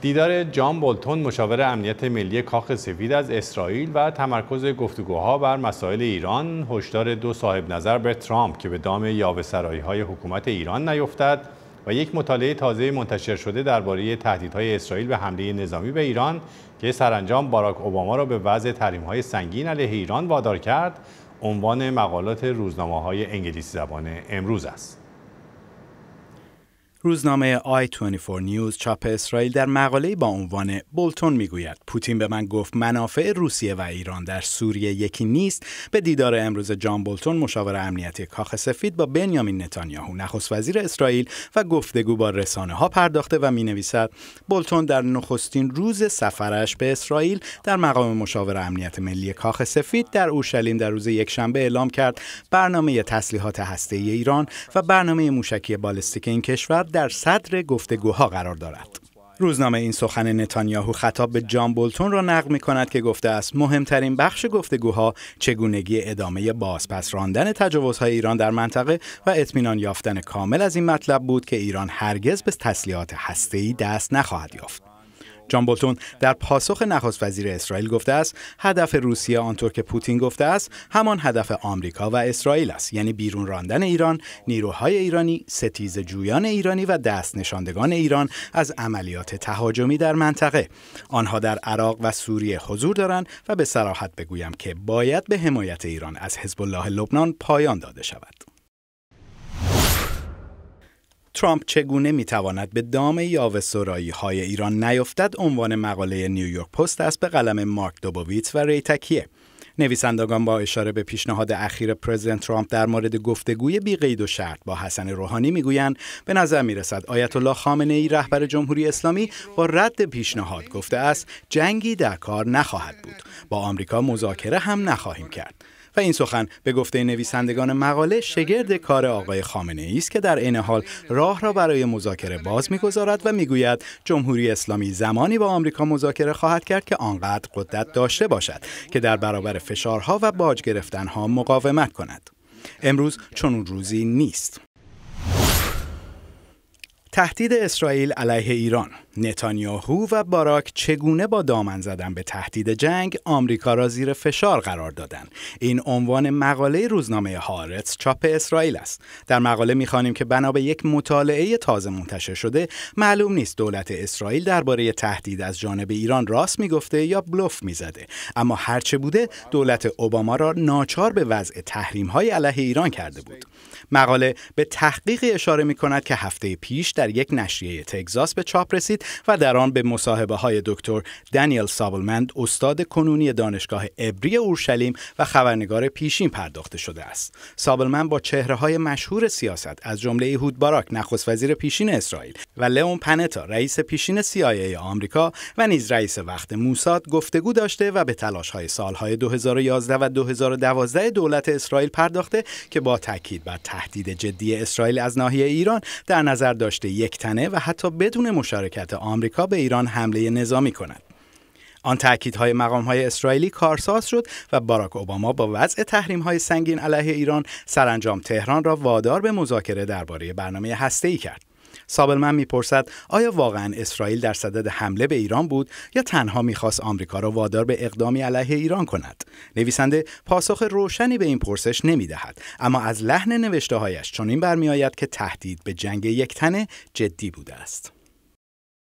دیدار جان بولتون مشاور امنیت ملی کاخ سفید از اسرائیل و تمرکز گفتگوها بر مسائل ایران هشدار دو صاحب نظر به ترامپ که به دام یاوه سرایی های حکومت ایران نیفتد و یک مطالعه تازه منتشر شده درباره تهدیدهای اسرائیل به حمله نظامی به ایران که سرانجام باراک اوباما را به وضع های سنگین علیه ایران وادار کرد عنوان مقالات روزنامه های انگلیسی زبان امروز است. روزنامه آی 24 نیوز چاپ اسرائیل در مقاله با عنوان بولتون میگوید پوتین به من گفت منافع روسیه و ایران در سوریه یکی نیست به دیدار امروز جان بولتون مشاور امنیتی کاخ سفید با بنیامین نتانیاهو نخست وزیر اسرائیل و گفتگو با رسانه ها پرداخته و نویسد بولتون در نخستین روز سفرش به اسرائیل در مقام مشاور امنیت ملی کاخ سفید در اورشلیم در روز یکشنبه اعلام کرد برنامه تسلیحات هسته‌ای ایران و برنامه موشکی بالستیک این کشور در صدر گفتگوها قرار دارد. روزنامه این سخن نتانیاهو خطاب به جان بولتون را نقل می کند که گفته است مهمترین بخش گفتگوها چگونگی ادامه بازپس راندن تجاوزهای ایران در منطقه و اطمینان یافتن کامل از این مطلب بود که ایران هرگز به تسلیحات هسته‌ای دست نخواهد یافت. جان بولتون در پاسخ نخست وزیر اسرائیل گفته است هدف روسیه آنطور که پوتین گفته است همان هدف آمریکا و اسرائیل است یعنی بیرون راندن ایران نیروهای ایرانی ستیز جویان ایرانی و دست نشاندگان ایران از عملیات تهاجمی در منطقه آنها در عراق و سوریه حضور دارند و به سراحت بگویم که باید به حمایت ایران از حزب الله لبنان پایان داده شود ترامپ چگونه میتواند به دام یاوه سرایی های ایران نیفتد عنوان مقاله نیویورک پست است به قلم مارک دوبویتس و ریتکیه نویسندگان با اشاره به پیشنهاد اخیر پرزیدنت ترامپ در مورد گفتگوی بیقید و شرط با حسن روحانی میگویند به نظر میرسد آیت الله خامنه ای رهبر جمهوری اسلامی با رد پیشنهاد گفته است جنگی در کار نخواهد بود با آمریکا مذاکره هم نخواهیم کرد و این سخن به گفته نویسندگان مقاله شگرد کار آقای خامنه ای است که در عین حال راه را برای مذاکره باز میگذارد و میگوید جمهوری اسلامی زمانی با آمریکا مذاکره خواهد کرد که آنقدر قدرت داشته باشد که در برابر فشارها و باج گرفتنها مقاومت کند امروز چون روزی نیست تهدید اسرائیل علیه ایران نتانیاهو و باراک چگونه با دامن زدن به تهدید جنگ آمریکا را زیر فشار قرار دادند این عنوان مقاله روزنامه هارتس چاپ اسرائیل است در مقاله میخوانیم که بنا به یک مطالعه تازه منتشر شده معلوم نیست دولت اسرائیل درباره تهدید از جانب ایران راست میگفته یا بلوف میزده اما هرچه بوده دولت اوباما را ناچار به وضع تحریم علیه ایران کرده بود مقاله به تحقیق اشاره می‌کند که هفته پیش در یک نشریه تگزاس به چاپ رسید و در آن به مصاحبه های دکتر دانیل سابلمند استاد کنونی دانشگاه ابری اورشلیم و خبرنگار پیشین پرداخته شده است. سابلمند با چهره های مشهور سیاست از جمله ایهود باراک نخست وزیر پیشین اسرائیل و لئون پنتا رئیس پیشین CIA آمریکا و نیز رئیس وقت موساد گفتگو داشته و به تلاش های سالهای 2011 و 2012 دولت اسرائیل پرداخته که با تاکید بر تهدید جدی اسرائیل از ناحیه ایران در نظر داشته یک تنه و حتی بدون مشارکت آمریکا به ایران حمله نظامی کند. آن تاکیدهای مقامهای اسرائیلی کارساز شد و باراک اوباما با وضع های سنگین علیه ایران سرانجام تهران را وادار به مذاکره درباره برنامه ای کرد. سابلمن میپرسد آیا واقعا اسرائیل در صدد حمله به ایران بود یا تنها میخواست آمریکا را وادار به اقدامی علیه ایران کند نویسنده پاسخ روشنی به این پرسش نمیدهد اما از لحن نوشتههایش چنین برمیآید که تهدید به جنگ یکتنه جدی بوده است